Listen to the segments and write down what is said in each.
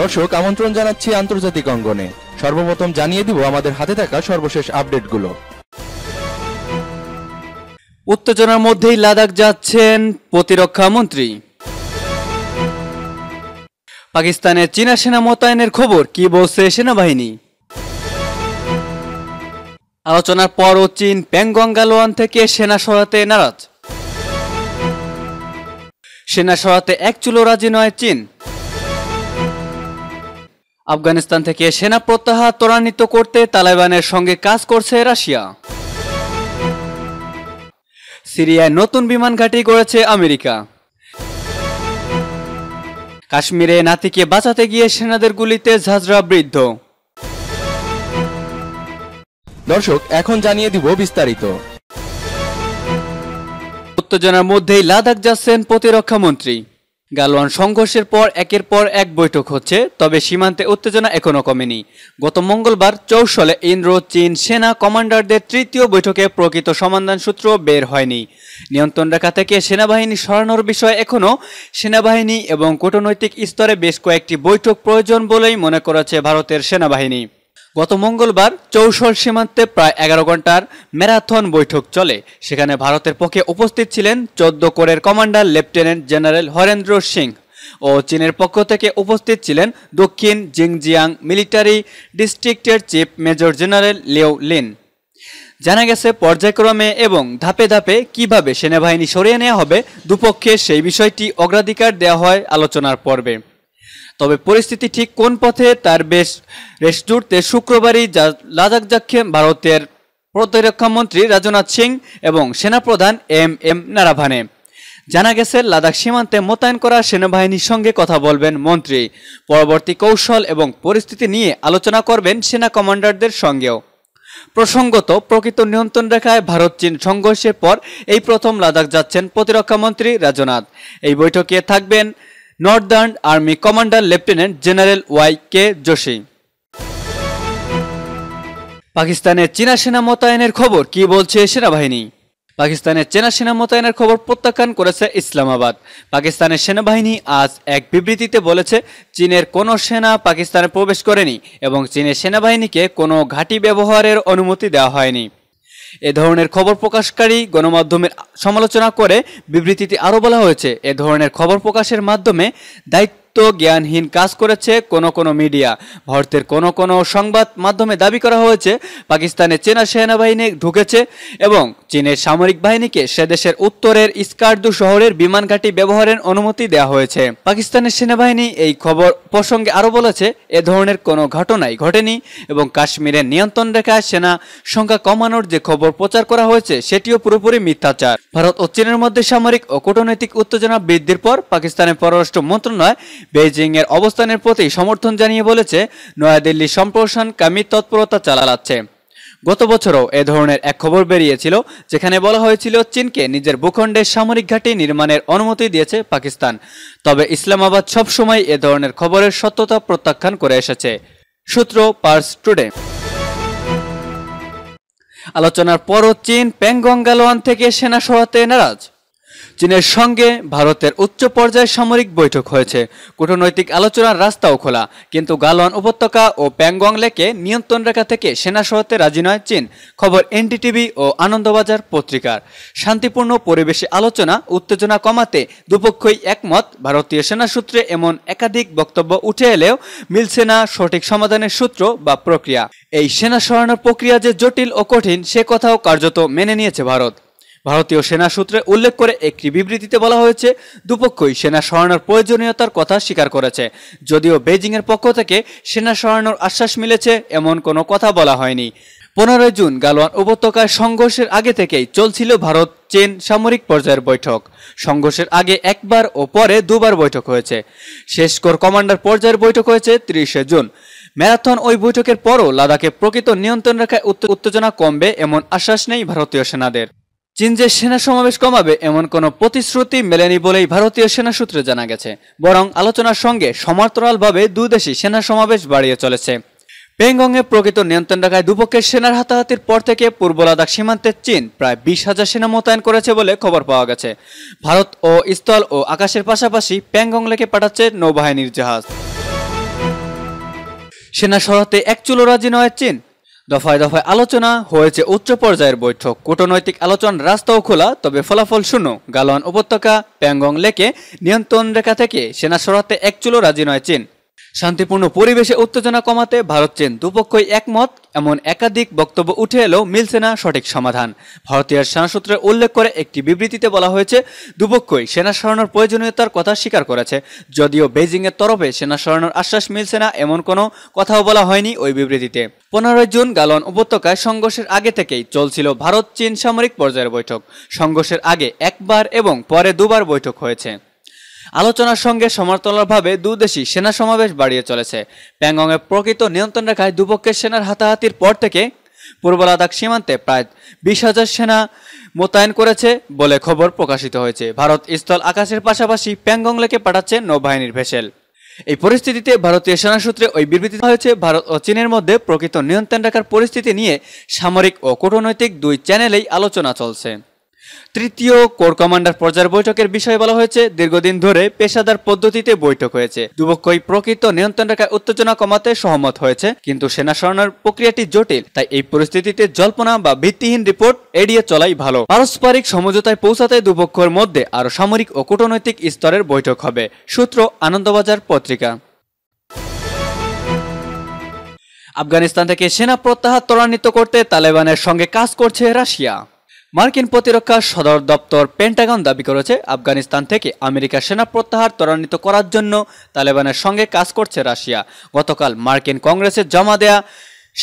দর্শক আমন্ত্রণ জানাচ্ছি আন্তর্জাতিক অঙ্গনে সর্বপ্রথম জানিয়ে দিব আমাদের হাতে থাকা সর্বশেষ আপডেটগুলো উত্তেজনার মধ্যেই লাদাখ যাচ্ছেন প্রতিরক্ষা মন্ত্রী পাকিস্তানে চীনা সেনা মোতায়েনের খবর কি বলছে সেনাবাহিনী আলোচনার পরও চীন প্যাংগং গালোয়ান থেকে সেনা সরাতে নারাজ সেনা সরাতে এক চুলো রাজি নয় চীন আফগানিস্তান থেকে সেনা প্রত্যাহার ত্বরান্বিত করতে তালেবানের সঙ্গে কাজ করছে রাশিয়া সিরিয়ায় নতুন বিমান ঘাঁটি করেছে আমেরিকা কাশ্মীরে নাতিকে বাঁচাতে গিয়ে সেনাদের গুলিতে ঝাঁঝরা বৃদ্ধ দর্শক এখন জানিয়ে দিব বিস্তারিত উত্তেজনার মধ্যেই লাদাখ যাচ্ছেন প্রতিরক্ষা মন্ত্রী গালওয়ান সংঘর্ষের পর একের পর এক বৈঠক হচ্ছে তবে সীমান্তে উত্তেজনা এখনও কমেনি গত মঙ্গলবার চৌশলে ইন্দ্র চীন সেনা কমান্ডারদের তৃতীয় বৈঠকে প্রকৃত সমাধান সূত্র বের হয়নি নিয়ন্ত্রণ রেখা থেকে সেনাবাহিনী সরানোর বিষয়ে এখনও সেনাবাহিনী এবং কূটনৈতিক স্তরে বেশ কয়েকটি বৈঠক প্রয়োজন বলেই মনে করেছে ভারতের সেনাবাহিনী গত মঙ্গলবার চৌসর সীমান্তে প্রায় এগারো ঘন্টার ম্যারাথন বৈঠক চলে সেখানে ভারতের পক্ষে উপস্থিত ছিলেন চোদ্দ কোরের commander lieutenant general Harinder Singh ও চীনের পক্ষ থেকে উপস্থিত ছিলেন দক্ষিণ জিংজিয়াং মিলিটারি ডিস্ট্রিক্টের chief major general Liu Lin জানা গেছে পর্যায়ক্রমে এবং ধাপে ধাপে কিভাবে সেনাবাহিনী সরিয়ে নেওয়া হবে দুপক্ষে সেই বিষয়টি অগ্রাধিকার দেওয়া হয় আলোচনার পর্বে তবে পরিস্থিতি ঠিক কোন পথে তার বেশ রেশ জুড়তে শুক্রবারই লাদাখ যাচ্ছে ভারতের মন্ত্রী রাজনাথ সিং এবং সেনাপ্রধান এম এম নারাভানে জানা গেছে লাদাখ সীমান্তে মোতায়েন করা সেনাবাহিনীর সঙ্গে কথা বলবেন মন্ত্রী পরবর্তী কৌশল এবং পরিস্থিতি নিয়ে আলোচনা করবেন সেনা কমান্ডারদের সঙ্গেও প্রসঙ্গত প্রকৃত নিয়ন্ত্রণ রেখায় ভারত চীন সংঘর্ষের পর এই প্রথম লাদাখ যাচ্ছেন প্রতিরক্ষামন্ত্রী রাজনাথ এই বৈঠকে থাকবেন northern army commander lieutenant general Y K Joshi পাকিস্তানের চীনা সেনা মোতায়েনের খবর কি বলছে সেনাবাহিনী পাকিস্তানের চেনা সেনা মোতায়েনের খবর প্রত্যাখ্যান করেছে ইসলামাবাদ পাকিস্তানের সেনাবাহিনী আজ এক বিবৃতিতে বলেছে চীনের কোনো সেনা পাকিস্তানে প্রবেশ করেনি এবং চীনের সেনাবাহিনীকে কোনো ঘাঁটি ব্যবহারের অনুমতি দেওয়া হয়নি এ ধরনের খবর প্রকাশকারী গণমাধ্যমের সমালোচনা করে বিবৃতিতে আরও বলা হয়েছে এ ধরনের খবর প্রকাশের মাধ্যমে দায়িত্ব লিপ্ত জ্ঞানহীন কাজ করেছে কোনো কোনো মিডিয়া ভারতের কোনো কোনো সংবাদ মাধ্যমে দাবি করা হয়েছে পাকিস্তানে চেনা সেনাবাহিনী ঢুকেছে এবং চীনের সামরিক বাহিনীকে সেদেশের উত্তরের ইস্কার্দু শহরের বিমান ঘাঁটি ব্যবহারের অনুমতি দেওয়া হয়েছে পাকিস্তানের সেনাবাহিনী এই খবর প্রসঙ্গে আরও বলেছে এ ধরনের কোনো ঘটনাই ঘটেনি এবং কাশ্মীরের নিয়ন্ত্রণ রেখায় সেনা সংখ্যা কমানোর যে খবর প্রচার করা হয়েছে সেটিও পুরোপুরি মিথ্যাচার ভারত ও চীনের মধ্যে সামরিক ও কূটনৈতিক উত্তেজনা বৃদ্ধির পর পাকিস্তানের পররাষ্ট্র মন্ত্রণালয় বেজিংয়ের অবস্থানের প্রতি সমর্থন জানিয়ে বলেছে নয়াদিল্লি সম্প্রসারণ কামি তৎপরতা চালাচ্ছে গত বছরও এ ধরনের এক খবর বেরিয়েছিল যেখানে বলা হয়েছিল চীনকে নিজের ভূখণ্ডে সামরিক ঘাঁটি নির্মাণের অনুমতি দিয়েছে পাকিস্তান তবে ইসলামাবাদ সবসময় এ ধরনের খবরের সত্যতা প্রত্যাখ্যান করে এসেছে সূত্র পার্স টুডে আলোচনার পরও চীন গালোয়ান থেকে সেনা সরাতে নারাজ চীনের সঙ্গে ভারতের উচ্চ পর্যায়ে সামরিক বৈঠক হয়েছে কূটনৈতিক আলোচনার রাস্তাও খোলা কিন্তু গালওয়ান উপত্যকা ও প্যাংগং লেকে নিয়ন্ত্রণ রেখা থেকে সেনা সহতে রাজি নয় চীন খবর এনডিটিভি ও আনন্দবাজার পত্রিকার শান্তিপূর্ণ পরিবেশে আলোচনা উত্তেজনা কমাতে দুপক্ষই একমত ভারতীয় সেনা সূত্রে এমন একাধিক বক্তব্য উঠে এলেও মিলছে না সঠিক সমাধানের সূত্র বা প্রক্রিয়া এই সেনা সরানোর প্রক্রিয়া যে জটিল ও কঠিন সে কথাও কার্যত মেনে নিয়েছে ভারত ভারতীয় সেনা সূত্রে উল্লেখ করে একটি বিবৃতিতে বলা হয়েছে দুপক্ষই সেনা সরানোর প্রয়োজনীয়তার কথা স্বীকার করেছে যদিও বেজিংয়ের পক্ষ থেকে সেনা সরানোর আশ্বাস মিলেছে এমন কোনো কথা বলা হয়নি পনেরোই জুন গালোয়ান উপত্যকায় সংঘর্ষের আগে থেকেই চলছিল ভারত চীন সামরিক পর্যায়ের বৈঠক সংঘর্ষের আগে একবার ও পরে দুবার বৈঠক হয়েছে শেষ কর কমান্ডার পর্যায়ের বৈঠক হয়েছে তিরিশে জুন ম্যারাথন ওই বৈঠকের পরও লাদাখে প্রকৃত নিয়ন্ত্রণ রেখায় উত্তেজনা কমবে এমন আশ্বাস নেই ভারতীয় সেনাদের চীন যে সেনা সমাবেশ কমাবে এমন কোনো প্রতিশ্রুতি মেলেনি বলেই ভারতীয় সেনা সূত্রে জানা গেছে বরং আলোচনার সঙ্গে সমান্তরালভাবে দুই দেশই সেনা সমাবেশ বাড়িয়ে চলেছে পেংগংয়ে প্রকৃত নিয়ন্ত্রণ রাখায় দুপক্ষের সেনার হাতাহাতির পর থেকে পূর্ব লাদাখ সীমান্তে চীন প্রায় বিশ হাজার সেনা মোতায়েন করেছে বলে খবর পাওয়া গেছে ভারত ও স্থল ও আকাশের পাশাপাশি প্যাংগং লেকে পাঠাচ্ছে নৌবাহিনীর জাহাজ সেনা সরাতে এক চুলো রাজি নয় চীন দফায় দফায় আলোচনা হয়েছে উচ্চ পর্যায়ের বৈঠক কূটনৈতিক আলোচনার রাস্তাও খোলা তবে ফলাফল শূন্য গালোয়ান উপত্যকা প্যাংগং লেকে নিয়ন্ত্রণ রেখা থেকে সেনা সরাতে একচুলো রাজি নয় চীন শান্তিপূর্ণ পরিবেশে উত্তেজনা কমাতে ভারত চীন দুপক্ষই একমত এমন একাধিক বক্তব্য উঠে এলেও মিলছে না সঠিক সমাধান ভারতীয় সেনাসূত্রে উল্লেখ করে একটি বিবৃতিতে বলা হয়েছে দুপক্ষই সেনা সরানোর প্রয়োজনীয়তার কথা স্বীকার করেছে যদিও বেজিংয়ের তরফে সেনা সরানোর আশ্বাস মিলছে না এমন কোনো কথাও বলা হয়নি ওই বিবৃতিতে পনেরোই জুন গালন উপত্যকায় সংঘর্ষের আগে থেকেই চলছিল ভারত চীন সামরিক পর্যায়ের বৈঠক সংঘর্ষের আগে একবার এবং পরে দুবার বৈঠক হয়েছে আলোচনার সঙ্গে সমান্তরালভাবে দুদেশই সেনা সমাবেশ বাড়িয়ে চলেছে প্যাংগংয়ের প্রকৃত নিয়ন্ত্রণ রেখায় দুপক্ষের সেনার হাতাহাতির পর থেকে পূর্ব লাদাখ সীমান্তে প্রায় বিশ হাজার সেনা মোতায়েন করেছে বলে খবর প্রকাশিত হয়েছে ভারত স্থল আকাশের পাশাপাশি প্যাংগং লেকে পাঠাচ্ছে নৌবাহিনীর ভেসেল এই পরিস্থিতিতে ভারতীয় সেনা সূত্রে ওই বিবৃতি হয়েছে ভারত ও চীনের মধ্যে প্রকৃত নিয়ন্ত্রণ রাখার পরিস্থিতি নিয়ে সামরিক ও কূটনৈতিক দুই চ্যানেলেই আলোচনা চলছে তৃতীয় কোর কমান্ডার পর্যায়ের বৈঠকের বিষয়ে বলা হয়েছে দীর্ঘদিন ধরে পেশাদার পদ্ধতিতে বৈঠক হয়েছে দুপক্ষই প্রকৃত নিয়ন্ত্রণ রেখার উত্তেজনা কমাতে সহমত হয়েছে কিন্তু সেনা সরানোর প্রক্রিয়াটি জটিল তাই এই পরিস্থিতিতে জল্পনা বা ভিত্তিহীন রিপোর্ট এড়িয়ে চলাই ভালো পারস্পরিক সমঝোতায় পৌঁছাতে দুপক্ষের মধ্যে আরো সামরিক ও কূটনৈতিক স্তরের বৈঠক হবে সূত্র আনন্দবাজার পত্রিকা আফগানিস্তান থেকে সেনা প্রত্যাহার ত্বরান্বিত করতে তালেবানের সঙ্গে কাজ করছে রাশিয়া মার্কিন প্রতিরক্ষা সদর দপ্তর পেন্টাগন দাবি করেছে আফগানিস্তান থেকে আমেরিকা সেনা প্রত্যাহার ত্বরান্বিত করার জন্য তালেবানের সঙ্গে কাজ করছে রাশিয়া গতকাল মার্কিন কংগ্রেসে জমা দেয়া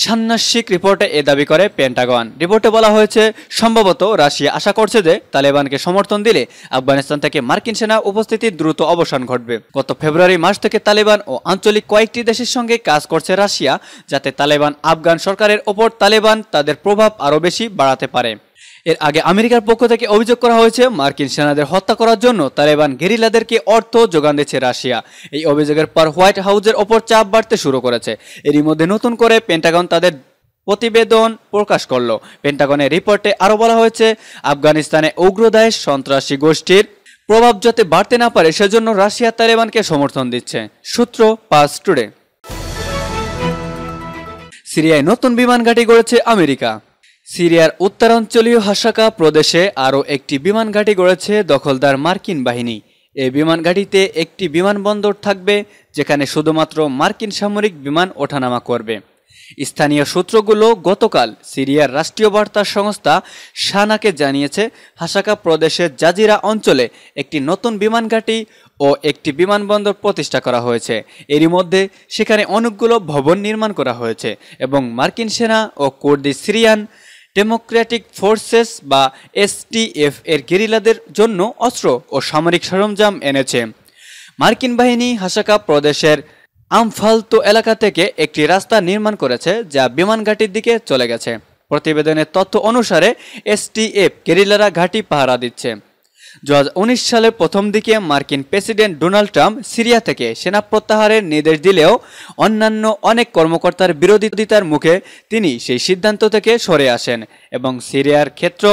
সান্নাসিক রিপোর্টে এ দাবি করে পেন্টাগন রিপোর্টে বলা হয়েছে সম্ভবত রাশিয়া আশা করছে যে তালেবানকে সমর্থন দিলে আফগানিস্তান থেকে মার্কিন সেনা উপস্থিতির দ্রুত অবসান ঘটবে গত ফেব্রুয়ারি মাস থেকে তালেবান ও আঞ্চলিক কয়েকটি দেশের সঙ্গে কাজ করছে রাশিয়া যাতে তালেবান আফগান সরকারের ওপর তালেবান তাদের প্রভাব আরও বেশি বাড়াতে পারে এর আগে আমেরিকার পক্ষ থেকে অভিযোগ করা হয়েছে মার্কিন সেনাদের হত্যা করার জন্য তালেবান গেরিলাদেরকে অর্থ যোগান দিচ্ছে রাশিয়া এই অভিযোগের পর হোয়াইট হাউসের ওপর চাপ বাড়তে শুরু করেছে এরই মধ্যে নতুন করে পেন্টাগন তাদের প্রতিবেদন প্রকাশ করল পেন্টাগনের রিপোর্টে আরও বলা হয়েছে আফগানিস্তানে উগ্রদায় সন্ত্রাসী গোষ্ঠীর প্রভাব যাতে বাড়তে না পারে সেজন্য রাশিয়া তালেবানকে সমর্থন দিচ্ছে সূত্র পাস টুডে সিরিয়ায় নতুন বিমান ঘাঁটি গড়েছে আমেরিকা সিরিয়ার উত্তরাঞ্চলীয় হাসাকা প্রদেশে আরও একটি বিমান ঘাঁটি গড়েছে দখলদার মার্কিন বাহিনী এই বিমান ঘাঁটিতে একটি বিমানবন্দর থাকবে যেখানে শুধুমাত্র মার্কিন সামরিক বিমান ওঠানামা করবে স্থানীয় সূত্রগুলো গতকাল সিরিয়ার রাষ্ট্রীয় বার্তা সংস্থা সানাকে জানিয়েছে হাসাকা প্রদেশের জাজিরা অঞ্চলে একটি নতুন বিমান ঘাঁটি ও একটি বিমানবন্দর প্রতিষ্ঠা করা হয়েছে এরই মধ্যে সেখানে অনেকগুলো ভবন নির্মাণ করা হয়েছে এবং মার্কিন সেনা ও কোর্দি সিরিয়ান ডেমোক্র্যাটিক ফোর্সেস বা এসটিএফ এর গেরিলাদের জন্য অস্ত্র ও সামরিক সরঞ্জাম এনেছে মার্কিন বাহিনী হাসাকা প্রদেশের আমফালতো এলাকা থেকে একটি রাস্তা নির্মাণ করেছে যা বিমান ঘাঁটির দিকে চলে গেছে প্রতিবেদনের তথ্য অনুসারে এসটিএফ গেরিলারা ঘাঁটি পাহারা দিচ্ছে দু সালের প্রথম দিকে মার্কিন প্রেসিডেন্ট ডোনাল্ড ট্রাম্প সিরিয়া থেকে সেনা প্রত্যাহারের নির্দেশ দিলেও অন্যান্য অনেক কর্মকর্তার বিরোধিতার মুখে তিনি সেই সিদ্ধান্ত থেকে সরে আসেন এবং সিরিয়ার ক্ষেত্র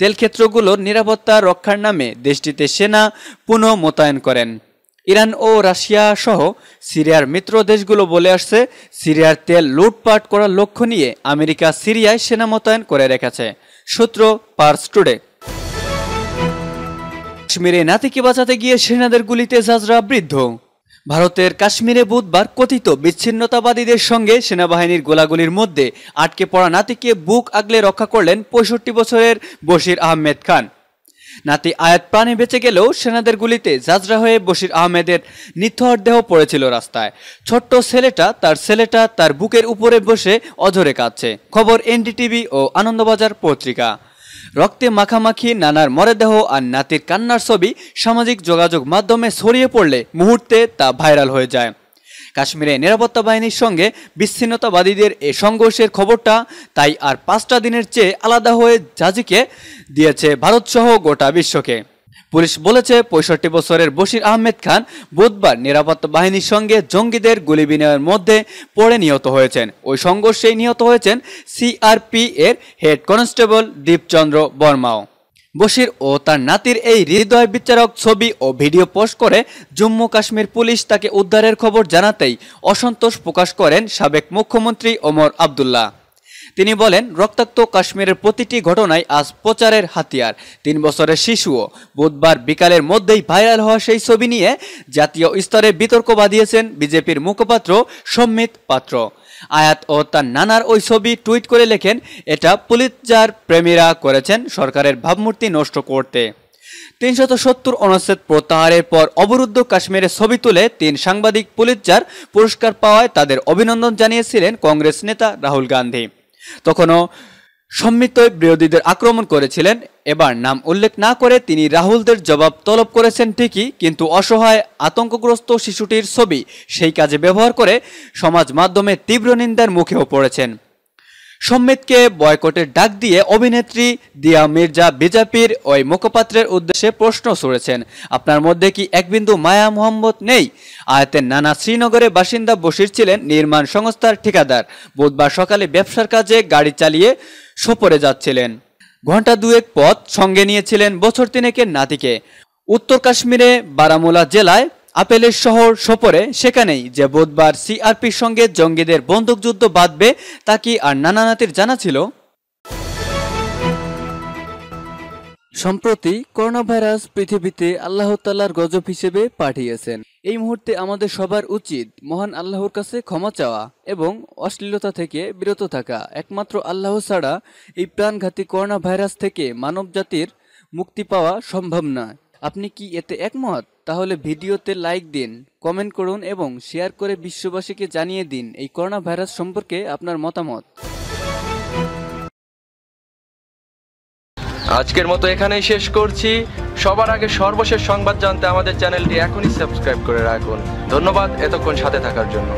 তেল ক্ষেত্রগুলোর নিরাপত্তা রক্ষার নামে দেশটিতে সেনা পুনঃ মোতায়েন করেন ইরান ও রাশিয়া সহ সিরিয়ার মিত্র দেশগুলো বলে আসছে সিরিয়ার তেল লুটপাট করার লক্ষ্য নিয়ে আমেরিকা সিরিয়ায় সেনা মোতায়েন করে রেখেছে সূত্র পার্স টুডে কাশ্মীরে নাতিকে বাঁচাতে গিয়ে সেনাদের গুলিতে জাজরা বৃদ্ধ ভারতের কাশ্মীরে বুধবার কথিত বিচ্ছিন্নতাবাদীদের সঙ্গে সেনাবাহিনীর গোলাগুলির মধ্যে আটকে পড়া নাতিকে বুক আগলে রক্ষা করলেন পঁয়ষট্টি বছরের বশির আহমেদ খান নাতি আয়াত প্রাণে বেঁচে গেলেও সেনাদের গুলিতে জাজরা হয়ে বশির আহমেদের নিথর দেহ পড়েছিল রাস্তায় ছোট্ট ছেলেটা তার ছেলেটা তার বুকের উপরে বসে অঝরে কাঁদছে খবর এনডিটিভি ও আনন্দবাজার পত্রিকা রক্তে মাখামাখি নানার মরদেহ আর নাতির কান্নার ছবি সামাজিক যোগাযোগ মাধ্যমে ছড়িয়ে পড়লে মুহূর্তে তা ভাইরাল হয়ে যায় কাশ্মীরে নিরাপত্তা বাহিনীর সঙ্গে বিচ্ছিন্নতাবাদীদের এ সংঘর্ষের খবরটা তাই আর পাঁচটা দিনের চেয়ে আলাদা হয়ে জাজিকে দিয়েছে ভারতসহ গোটা বিশ্বকে পুলিশ বলেছে পঁয়ষট্টি বছরের বশির আহমেদ খান বুধবার নিরাপত্তা বাহিনীর সঙ্গে জঙ্গিদের গুলি বিনিময়ের মধ্যে পড়ে নিহত হয়েছেন ওই সংঘর্ষে নিহত হয়েছেন সিআরপি এর হেড কনস্টেবল দীপচন্দ্র বর্মাও বশির ও তার নাতির এই হৃদয় বিচারক ছবি ও ভিডিও পোস্ট করে জম্মু কাশ্মীর পুলিশ তাকে উদ্ধারের খবর জানাতেই অসন্তোষ প্রকাশ করেন সাবেক মুখ্যমন্ত্রী ওমর আবদুল্লাহ তিনি বলেন রক্তাক্ত কাশ্মীরের প্রতিটি ঘটনায় আজ প্রচারের হাতিয়ার তিন বছরের শিশুও বুধবার বিকালের মধ্যেই ভাইরাল হওয়া সেই ছবি নিয়ে জাতীয় স্তরে বিতর্ক বাঁধিয়েছেন বিজেপির মুখপাত্র সম্মিত পাত্র আয়াত ও তার নানার ওই ছবি টুইট করে লেখেন এটা পুলিৎজার প্রেমীরা করেছেন সরকারের ভাবমূর্তি নষ্ট করতে তিনশত সত্তর অনুচ্ছেদ প্রত্যাহারের পর অবরুদ্ধ কাশ্মীরে ছবি তুলে তিন সাংবাদিক পুলিৎজার পুরস্কার পাওয়ায় তাদের অভিনন্দন জানিয়েছিলেন কংগ্রেস নেতা রাহুল গান্ধী তখনও সম্মিত বিরোধীদের আক্রমণ করেছিলেন এবার নাম উল্লেখ না করে তিনি রাহুলদের জবাব তলব করেছেন ঠিকই কিন্তু অসহায় আতঙ্কগ্রস্ত শিশুটির ছবি সেই কাজে ব্যবহার করে সমাজ মাধ্যমে তীব্র নিন্দার মুখেও পড়েছেন সম্মেদকে বয়কটের ডাক দিয়ে অভিনেত্রী দিয়া মির্জা বিজেপির ওই মুখপাত্রের উদ্দেশ্যে প্রশ্ন ছুড়েছেন আপনার মধ্যে কি এক বিন্দু মায়া মোহাম্মদ নেই আয়াতের নানা শ্রীনগরের বাসিন্দা বসির ছিলেন নির্মাণ সংস্থার ঠিকাদার বুধবার সকালে ব্যবসার কাজে গাড়ি চালিয়ে সফরে যাচ্ছিলেন ঘন্টা দুয়েক পথ সঙ্গে নিয়েছিলেন বছর তিনেকের নাতিকে উত্তর কাশ্মীরে বারামুলা জেলায় আপেলের শহর সফরে সেখানেই যে বুধবার সিআরপির সঙ্গে জঙ্গিদের বন্দুকযুদ্ধ বাঁধবে তা কি আর নানানাতির জানা ছিল সম্প্রতি করোনা ভাইরাস পৃথিবীতে আল্লাহ তাল্লার গজব হিসেবে পাঠিয়েছেন এই মুহূর্তে আমাদের সবার উচিত মহান আল্লাহর কাছে ক্ষমা চাওয়া এবং অশ্লীলতা থেকে বিরত থাকা একমাত্র আল্লাহ ছাড়া এই প্রাণঘাতী করোনা ভাইরাস থেকে মানব জাতির মুক্তি পাওয়া সম্ভব নয় আপনি কি এতে একমত তাহলে ভিডিওতে লাইক দিন কমেন্ট করুন এবং শেয়ার করে বিশ্ববাসীকে জানিয়ে দিন এই করোনা ভাইরাস সম্পর্কে আপনার মতামত আজকের মতো এখানেই শেষ করছি সবার আগে সর্বশেষ সংবাদ জানতে আমাদের চ্যানেলটি এখনই সাবস্ক্রাইব করে রাখুন ধন্যবাদ এতক্ষণ সাথে থাকার জন্য